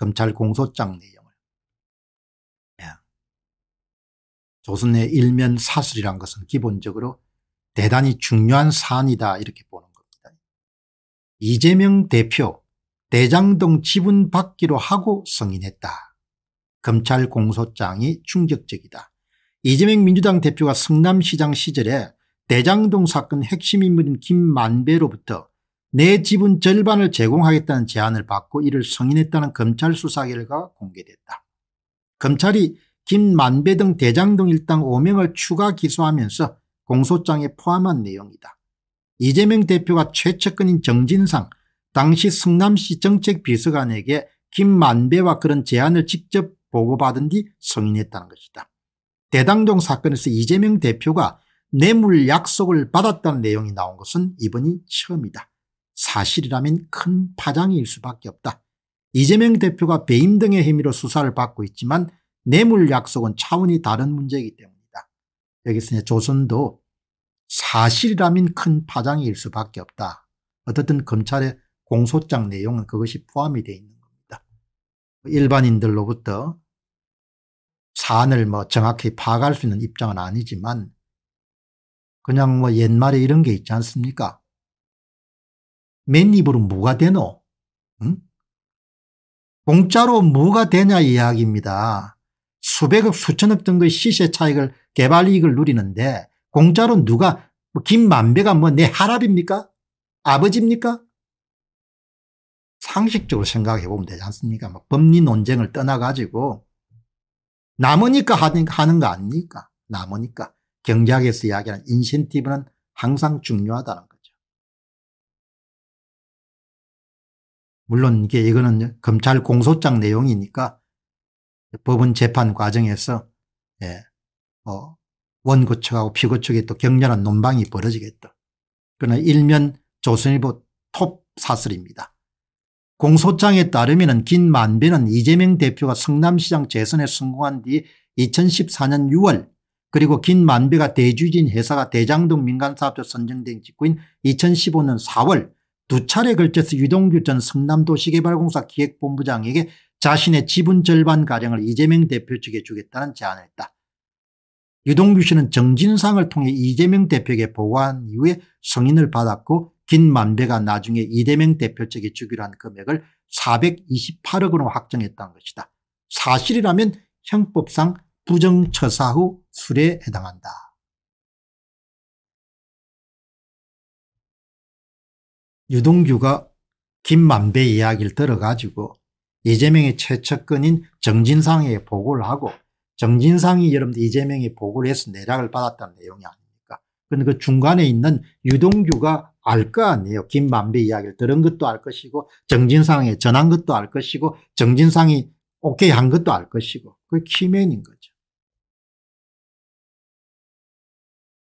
검찰 공소장 내용을. 예. 조선의 일면 사설이란 것은 기본적으로 대단히 중요한 사안이다 이렇게 보는 겁니다. 이재명 대표 대장동 지분 받기로 하고 승인했다. 검찰 공소장이 충격적이다. 이재명 민주당 대표가 성남시장 시절에 대장동 사건 핵심 인물인 김만배로부터 내 지분 절반을 제공하겠다는 제안을 받고 이를 성인했다는 검찰 수사 결과 가 공개됐다. 검찰이 김만배 등 대장 동 일당 5명을 추가 기소하면서 공소장에 포함한 내용이다. 이재명 대표가 최측근인 정진상 당시 성남시 정책비서관에게 김만배와 그런 제안을 직접 보고받은 뒤성인했다는 것이다. 대당동 사건에서 이재명 대표가 뇌물 약속을 받았다는 내용이 나온 것은 이번이 처음이다. 사실이라면 큰 파장일 수밖에 없다. 이재명 대표가 배임 등의 혐의로 수사를 받고 있지만 뇌물 약속은 차원이 다른 문제이기 때문이다. 여기서 조선도 사실이라면 큰 파장일 수밖에 없다. 어떻든 검찰의 공소장 내용은 그것이 포함이 되어 있는 겁니다. 일반인들로부터 사안을 뭐 정확히 파악할 수 있는 입장은 아니지만 그냥 뭐 옛말에 이런 게 있지 않습니까? 맨입으로 뭐가 되노? 응? 공짜로 뭐가 되냐 이야기입니다. 수백억 수천억 등의 시세 차익을 개발 이익을 누리는데 공짜로 누가 뭐 김만배가 뭐 내 할아비입니까? 아버지입니까? 상식적으로 생각해 보면 되지 않습니까? 뭐 법리 논쟁을 떠나가지고 남으니까 하는 거 아닙니까? 남으니까 경제학에서 이야기하는 인센티브는 항상 중요하다는 물론 이게 이거는 검찰 공소장 내용이니까 법원 재판 과정에서 예, 어, 뭐 원고 측하고 피고 측에 또 격렬한 논방이 벌어지겠다. 그러나 일면 조선일보 톱 사설입니다. 공소장에 따르면 긴 만배는 이재명 대표가 성남시장 재선에 성공한 뒤 2014년 6월 그리고 긴 만배가 대주진 회사가 대장동 민간사업자 선정된 직후인 2015년 4월 두 차례 걸쳐서 유동규 전 성남도시개발공사 기획본부장에게 자신의 지분 절반 가량을 이재명 대표 측에 주겠다는 제안을 했다. 유동규 씨는 정진상을 통해 이재명 대표에게 보고한 이후에 승인을 받았고 긴만배가 나중에 이재명 대표 측에 주기로 한 금액을 428억으로 확정했다는 것이다. 사실이라면 형법상 부정처사 후 수례에 해당한다. 유동규가 김만배 이야기를 들어가지고 이재명의 최측근인 정진상에게 보고를 하고 정진상이 여러분들 이재명이 보고를 해서 내락을 받았다는 내용이 아닙니까? 근데 그 중간에 있는 유동규가 알 거 아니에요. 김만배 이야기를 들은 것도 알 것이고 정진상에 전한 것도 알 것이고 정진상이 오케이 한 것도 알 것이고 그게 키맨인 거죠.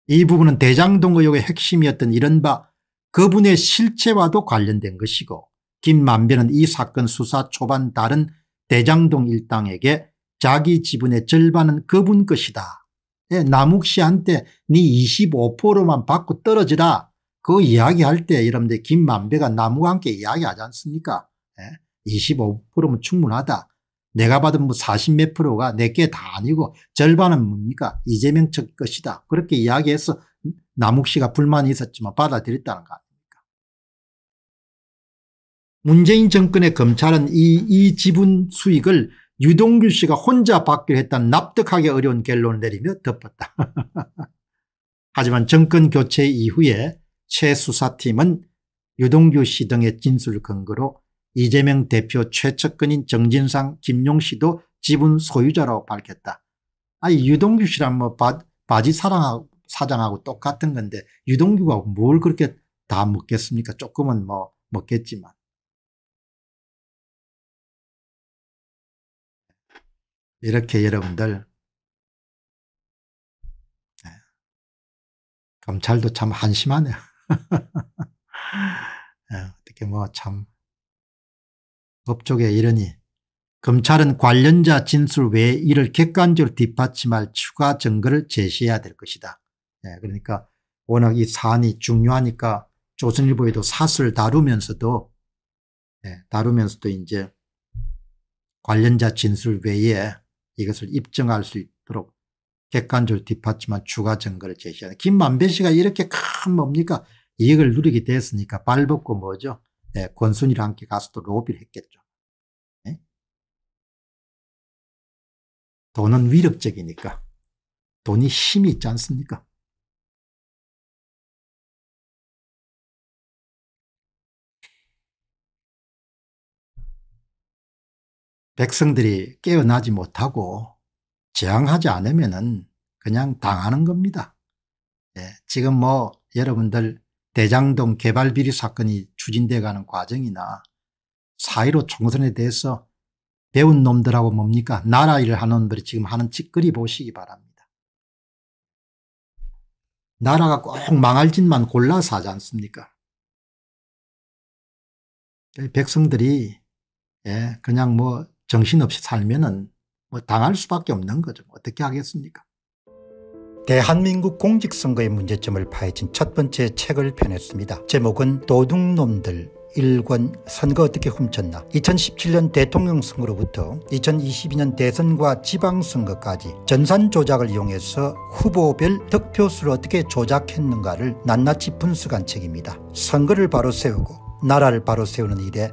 이 부분은 대장동 의혹의 핵심이었던 이른바 그분의 실체와도 관련된 것이고 김만배는 이 사건 수사 초반 다른 대장동 일당에게 자기 지분의 절반은 그분 것이다. 예, 남욱 씨한테 네 25%만 받고 떨어지라. 그 이야기할 때 여러분들 김만배가 남욱과 함께 이야기하지 않습니까? 25%면 예, 충분하다. 내가 받은 뭐40몇 프로가 내게 다 아니고 절반은 뭡니까? 이재명 측 것이다. 그렇게 이야기해서 남욱 씨가 불만이 있었지만 받아들였다는 거 문재인 정권의 검찰은 이, 이 지분 수익을 유동규 씨가 혼자 받기로 했다는 납득하기 어려운 결론을 내리며 덮었다. 하지만 정권 교체 이후에 최 수사팀은 유동규 씨 등의 진술 근거로 이재명 대표 최측근인 정진상, 김용 씨도 지분 소유자라고 밝혔다. 아니 유동규 씨랑 뭐 바, 바지 사랑하고, 사장하고 똑같은 건데 유동규가 뭘 그렇게 다 먹겠습니까? 조금은 뭐 먹겠지만. 이렇게 여러분들 검찰도 네. 참 한심하네요. 네, 어떻게 뭐 참 법조계 이러니 검찰은 관련자 진술 외에 이를 객관적으로 뒷받침할 추가 증거를 제시해야 될 것이다. 네, 그러니까 워낙 이 사안이 중요하니까 조선일보에도 사슬 다루면서도 네, 다루면서도 이제 관련자 진술 외에 이것을 입증할 수 있도록 객관적으로 뒷받침한 추가 증거를 제시하는 김만배 씨가 이렇게 큰 뭡니까 이익을 누리게 됐으니까 발벗고 뭐죠 예, 권순이랑 함께 가서 또 로비를 했겠죠 예? 돈은 위력적이니까 돈이 힘이 있지 않습니까 백성들이 깨어나지 못하고 저항하지 않으면 그냥 당하는 겁니다. 예, 지금 뭐 여러분들 대장동 개발비리 사건이 추진돼 가는 과정이나 사1로 총선에 대해서 배운 놈들하고 뭡니까 나라 일을 하는 놈들이 지금 하는 짓거리 보시기 바랍니다. 나라가 꼭 망할 짓만 골라서 하지 않습니까 예, 백성들이 예, 그냥 뭐 정신없이 살면은 뭐 당할 수밖에 없는 거죠. 어떻게 하겠습니까? 대한민국 공직선거의 문제점을 파헤친 첫 번째 책을 펴냈습니다. 제목은 도둑놈들 일권 선거 어떻게 훔쳤나 2017년 대통령 선거로부터 2022년 대선과 지방선거까지 전산 조작을 이용해서 후보별 득표수를 어떻게 조작했는가를 낱낱이 분석한 책입니다. 선거를 바로 세우고 나라를 바로 세우는 일에